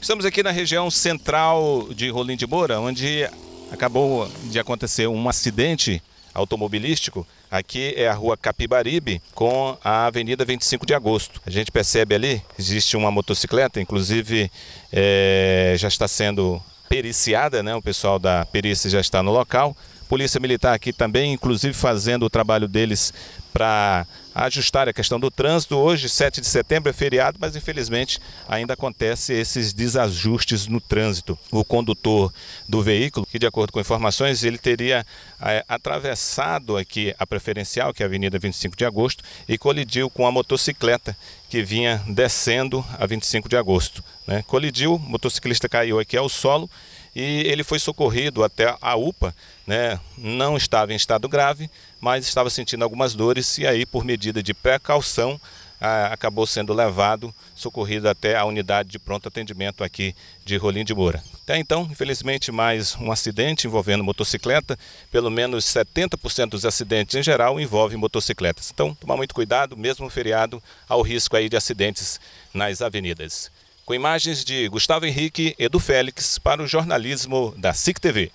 Estamos aqui na região central de Rolim de Moura, onde acabou de acontecer um acidente automobilístico. Aqui é a rua Capibaribe com a Avenida 25 de Agosto. A gente percebe ali, existe uma motocicleta, inclusive é, já está sendo periciada, né? o pessoal da perícia já está no local. Polícia Militar aqui também, inclusive fazendo o trabalho deles para ajustar a questão do trânsito. Hoje, 7 de setembro, é feriado, mas infelizmente ainda acontece esses desajustes no trânsito. O condutor do veículo, que de acordo com informações, ele teria é, atravessado aqui a preferencial, que é a Avenida 25 de Agosto, e colidiu com a motocicleta que vinha descendo a 25 de Agosto. Né? Colidiu, o motociclista caiu aqui ao solo e ele foi socorrido até a UPA, né? não estava em estado grave, mas estava sentindo algumas dores e aí, por medida de precaução, acabou sendo levado, socorrido até a unidade de pronto atendimento aqui de Rolim de Moura. Até então, infelizmente, mais um acidente envolvendo motocicleta. Pelo menos 70% dos acidentes em geral envolvem motocicletas. Então, tomar muito cuidado, mesmo feriado, ao risco aí de acidentes nas avenidas com imagens de Gustavo Henrique e do Félix para o jornalismo da SIC TV.